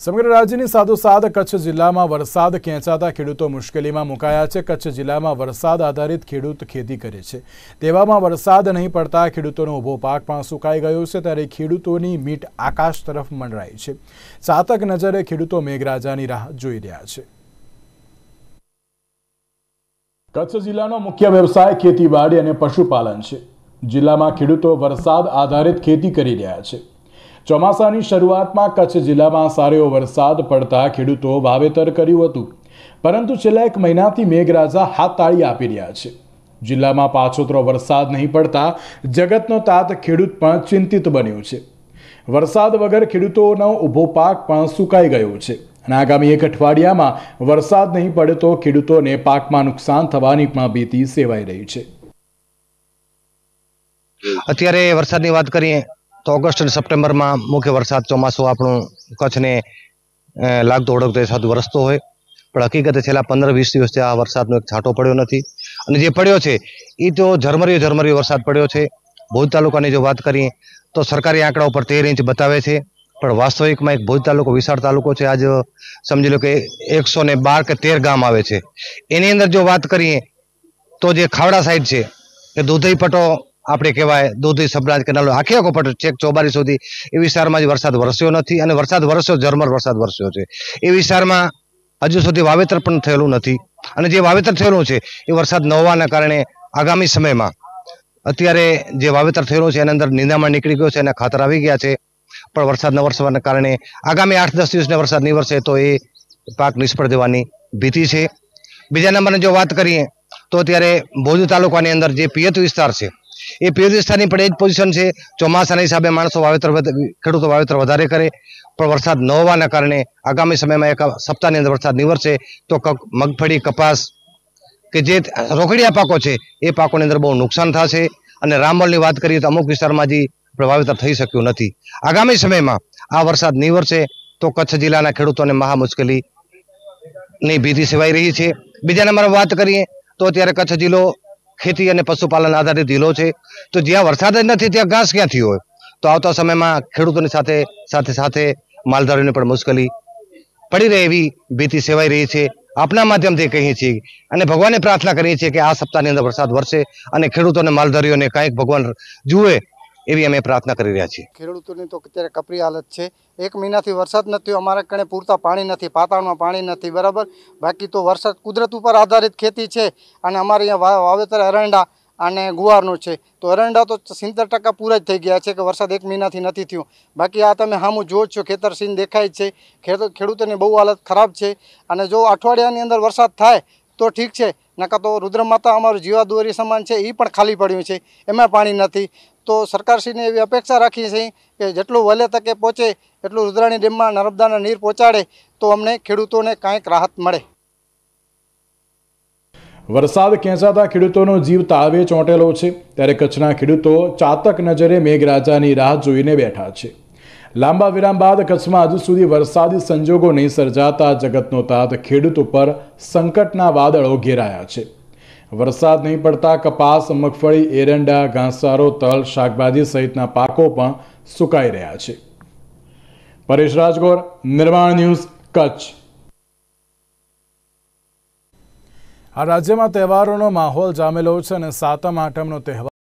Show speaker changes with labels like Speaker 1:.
Speaker 1: સમગ્ર રાજ્યની સાથ કચ્છ જિલ્લામાં વરસાદ ખેંચાતા ખેડૂતો મુશ્કેલીમાં મુકાયા છે કચ્છ જિલ્લામાં વરસાદ આધારિત ખેડૂત ખેતી કરે છે તેવામાં વરસાદ નહીં પડતા ખેડૂતોનો ઊભો પાક પણ સુકાઈ ગયો છે ત્યારે ખેડૂતોની મીટ આકાશ તરફ મંડરાઈ છે ચાતક નજરે ખેડૂતો મેઘરાજાની રાહ જોઈ રહ્યા છે કચ્છ જિલ્લાનો મુખ્ય વ્યવસાય ખેતીવાડી અને પશુપાલન છે જિલ્લામાં ખેડૂતો વરસાદ આધારિત ખેતી કરી રહ્યા છે ચોમાસાની શરૂઆતમાં કચ્છ જિલ્લામાં સારો વરસાદ પડતા ખેડૂતો વાવેતર કર્યું હતું પરંતુ છેલ્લા એક મહિનાથી મેઘરાજા હાથતાળી આપી રહ્યા છે જિલ્લામાં પાછોતરો વરસાદ નહીં પડતા જગતનો તાત ખેડૂત પણ ચિંતિત બન્યો છે વરસાદ વગર ખેડૂતોનો ઊભો પાક પણ સુકાઈ ગયો છે અને આગામી એક અઠવાડિયામાં વરસાદ નહીં પડે તો ખેડૂતોને પાકમાં નુકસાન થવાની પણ ભીતિ સેવાઈ રહી છે
Speaker 2: અત્યારે વરસાદની વાત કરીએ તો ઓગસ્ટ અને સપ્ટેમ્બરમાં મુખ્ય વરસાદ ચોમાસું આપણું કચ્છને લાગતો ઓળખતો એ સાદું વરસતો હોય પણ હકીકતે છેલ્લા પંદર વીસ દિવસથી આ વરસાદનો એક છાંટો પડ્યો નથી અને જે પડ્યો છે એ તો ઝરમરીયો ઝરમરીઓ વરસાદ પડ્યો છે ભુજ તાલુકાની જો વાત કરીએ તો સરકારી આંકડા ઉપર તેર ઇંચ બતાવે છે પણ વાસ્તવિકમાં એક ભુજ તાલુકો વિશાળ તાલુકો છે આજે સમજી લો કે એકસો ને બાર કે તેર ગામ આવે છે એની અંદર જો વાત કરીએ તો જે ખાવડા સાઈડ છે એ દુધઈ પટો આપણે કહેવાય દોધી સબરાજ કેનાલ આખી આખો પટ ચેક ચોબારી સુધી એ વિસ્તારમાં જ વરસાદ વરસ્યો નથી અને વરસાદ વરસ્યો ઝરમર વરસાદ વરસ્યો છે એ વિસ્તારમાં હજુ સુધી વાવેતર પણ થયેલું નથી અને જે વાવેતર થયેલું છે એ વરસાદ ન હોવાના કારણે આગામી સમયમાં અત્યારે જે વાવેતર થયેલું છે એના અંદર નિંદામાં નીકળી ગયો છે અને ખાતર આવી ગયા છે પણ વરસાદ ન વરસવાના કારણે આગામી આઠ દસ દિવસને વરસાદ નહીં વરસે તો એ પાક નિષ્ફળ જવાની ભીતિ છે બીજા નંબરની જો વાત કરીએ તો અત્યારે ભોજ તાલુકાની અંદર જે પિયત વિસ્તાર છે એ પીએચડી પડે એ જ પોઝિશન છે ચોમાસાના હિસાબે માણસો વાવેતર ખેડૂતો વાવેતર વધારે કરે પણ વરસાદ ન હોવાના કારણે આગામી સમયમાં એક સપ્તાહની અંદર વરસાદ નિવરશે તો મગફળી કપાસ કે જે રોકડિયા પાકો છે એ પાકોની અંદર બહુ નુકસાન થશે અને રામબલની વાત કરીએ તો અમુક વિસ્તારમાં હજી વાવેતર થઈ શક્યું નથી આગામી સમયમાં આ વરસાદ નિવરશે તો કચ્છ જિલ્લાના ખેડૂતોને મહા મુશ્કેલીની ભીતિ સેવાઈ રહી છે બીજા નંબરમાં વાત કરીએ તો અત્યારે કચ્છ જિલ્લો ખેતી અને પશુપાલન આધારિત ધીલો છે તો જ્યાં વરસાદ જ નથી ત્યાં ઘાસ ક્યાંથી હોય તો આવતા સમયમાં ખેડૂતોની સાથે સાથે સાથે માલધારીઓને પણ મુશ્કેલી પડી રહે એવી ભીતિ સેવાઈ રહી છે આપના માધ્યમથી કહીએ છીએ અને ભગવાનને પ્રાર્થના કરીએ છીએ કે આ સપ્તાહની અંદર વરસાદ વરસે અને ખેડૂતોને માલધારીઓને કાંઈક ભગવાન જુએ એવી અમે પ્રાર્થના કરી રહ્યા છીએ
Speaker 3: ખેડૂતોની તો અત્યારે કપરી હાલત છે એક મહિનાથી વરસાદ નથી અમારા કણે પૂરતા પાણી નથી પાતાળમાં પાણી નથી બરાબર બાકી તો વરસાદ કુદરત ઉપર આધારિત ખેતી છે અને અમારે અહીંયા વાવેતર અરંડા અને ગુવારનું છે તો અરંડા તો સિત્તેર ટકા પૂરા જ થઈ ગયા છે કે વરસાદ એક મહિનાથી નથી થયો બાકી આ તમે હામું જો છો ખેતર સીન દેખાય છે ખેડૂત ખેડૂતોની બહુ હાલત ખરાબ છે અને જો અઠવાડિયાની અંદર વરસાદ થાય તો ઠીક છે નકા તો રુદ્રમાતા અમારું જીવાદોરી સમાન છે એ પણ ખાલી પડ્યું છે એમાં પાણી નથી તો સરકારશ્રીને એવી અપેક્ષા રાખીએ છીએ કે જેટલું વહેલે તકે પહોંચે એટલું રુદ્રાણી ડેમમાં નર્મદાના નીર પહોંચાડે તો અમને ખેડૂતોને કાંઈક રાહત મળે
Speaker 1: વરસાદ ખેંચાતા ખેડૂતોનો જીવ તાળવે ચોંટેલો છે ત્યારે કચ્છના ખેડૂતો ચાતક નજરે મેઘરાજાની રાહ જોઈને બેઠા છે લાંબા વિરામ બાદ કચ્છમાં હજુ સુધી વરસાદી સંજોગો નહીં સર્જાતા જગતનો તાત ખેડૂત ઉપર સંકટના વાદળો ઘેરાયા છે વરસાદ નહીં પડતા કપાસ મગફળી એરંડા ઘાસચારો તલ શાકભાજી સહિતના પાકો પણ સુકાઈ રહ્યા છે પરેશ રાજગોર નિર્માણ ન્યૂઝ કચ્છ આ રાજ્યમાં તહેવારોનો માહોલ જામેલો છે અને સાતમ આઠમનો તહેવાર